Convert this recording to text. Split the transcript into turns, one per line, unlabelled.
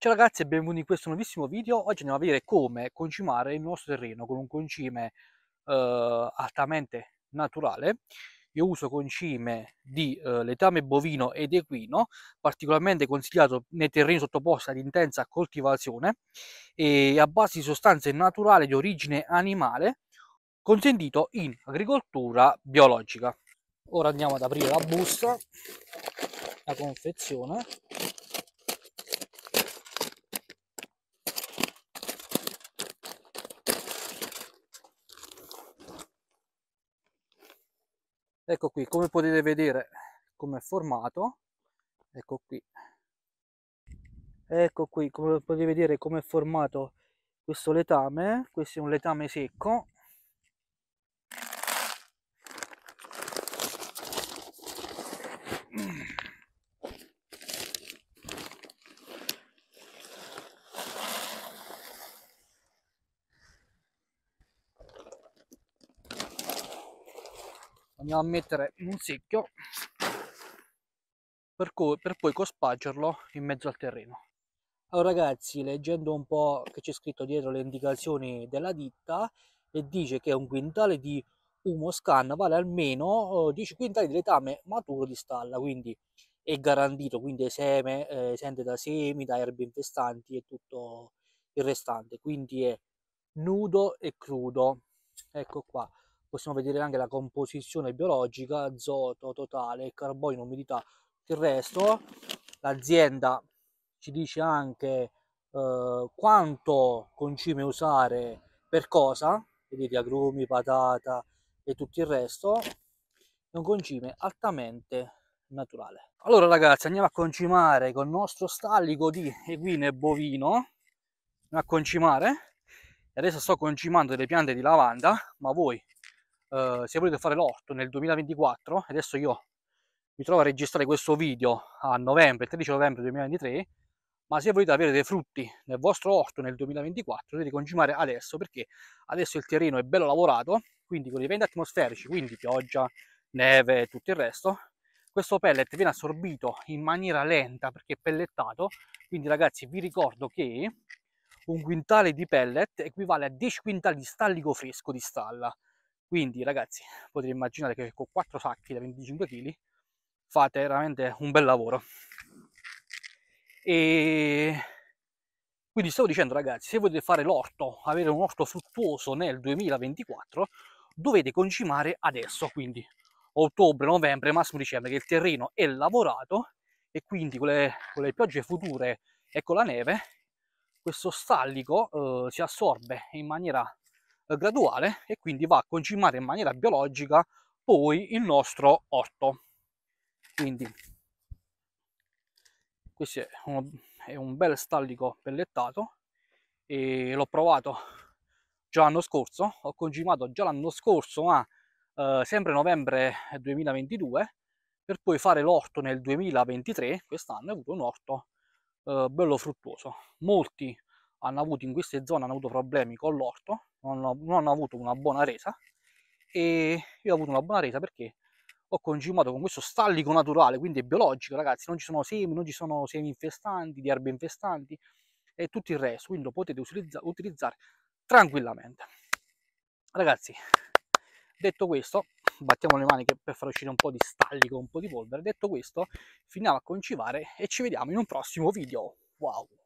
Ciao ragazzi e benvenuti in questo nuovissimo video. Oggi andiamo a vedere come concimare il nostro terreno con un concime eh, altamente naturale. Io uso concime di eh, letame bovino ed equino, particolarmente consigliato nei terreni sottoposti ad intensa coltivazione e a base di sostanze naturali di origine animale, consentito in agricoltura biologica. Ora andiamo ad aprire la busta, la confezione ecco qui come potete vedere come è formato ecco qui ecco qui come potete vedere come è formato questo letame questo è un letame secco andiamo a mettere un secchio per, per, poi cospargerlo in mezzo al terreno allora ragazzi leggendo un po' che c'è scritto dietro le indicazioni della ditta e dice che un quintale di humo scan vale almeno 10 eh, quintali di letame maturo di stalla quindi è garantito quindi eseme, eh, esente da semi, da erbe infestanti e tutto il restante quindi è nudo e crudo ecco qua possiamo vedere anche la composizione biologica, azoto totale, carbonio, umidità, il resto. L'azienda ci dice anche eh, quanto concime usare per cosa, vedete agrumi, patata e tutto il resto. È un concime altamente naturale. Allora ragazzi andiamo a concimare con il nostro stallico di equine bovino, andiamo a concimare. Adesso sto concimando delle piante di lavanda, ma voi eh, uhm, si è voluto fare l'orto nel 2024, adesso io mi trovo a registrare questo video a novembre, il 13 novembre 2023, ma se volete avere dei frutti nel vostro orto nel 2024 dovete concimare adesso perché adesso il terreno è bello lavorato, quindi con i venti atmosferici, quindi pioggia, neve e tutto il resto, questo pellet viene assorbito in maniera lenta perché è pellettato, quindi ragazzi vi ricordo che un quintale di pellet equivale a 10 quintali di stallico fresco di stalla, quindi ragazzi potete immaginare che con 4 sacchi da 25 kg fate veramente un bel lavoro e quindi stavo dicendo ragazzi se volete fare l'orto avere un orto fruttuoso nel 2024 dovete concimare adesso quindi ottobre novembre massimo dicembre che il terreno è lavorato e quindi con le, con le piogge future e con la neve questo stallico eh, si assorbe in maniera eh, graduale e quindi va a concimare in maniera biologica poi il nostro orto. Quindi questo è, uno, è un bel stallico pellettato e l'ho provato già l'anno scorso, ho concimato già l'anno scorso ma eh, sempre novembre 2022 per poi fare l'orto nel 2023, quest'anno è avuto un orto eh, bello fruttuoso. Molti hanno avuto in queste zone hanno avuto problemi con l'orto non ho, non ho avuto una buona resa e io ho avuto una buona resa perché ho concimato con questo stallico naturale, quindi è biologico, ragazzi, non ci sono semi, non ci sono semi infestanti, di erbe infestanti e tutto il resto, quindi lo potete utilizza, utilizzare tranquillamente. Ragazzi, detto questo, battiamo le maniche per far uscire un po' di stallico, un po' di polvere, detto questo, finiamo a concivare e ci vediamo in un prossimo video. Wow!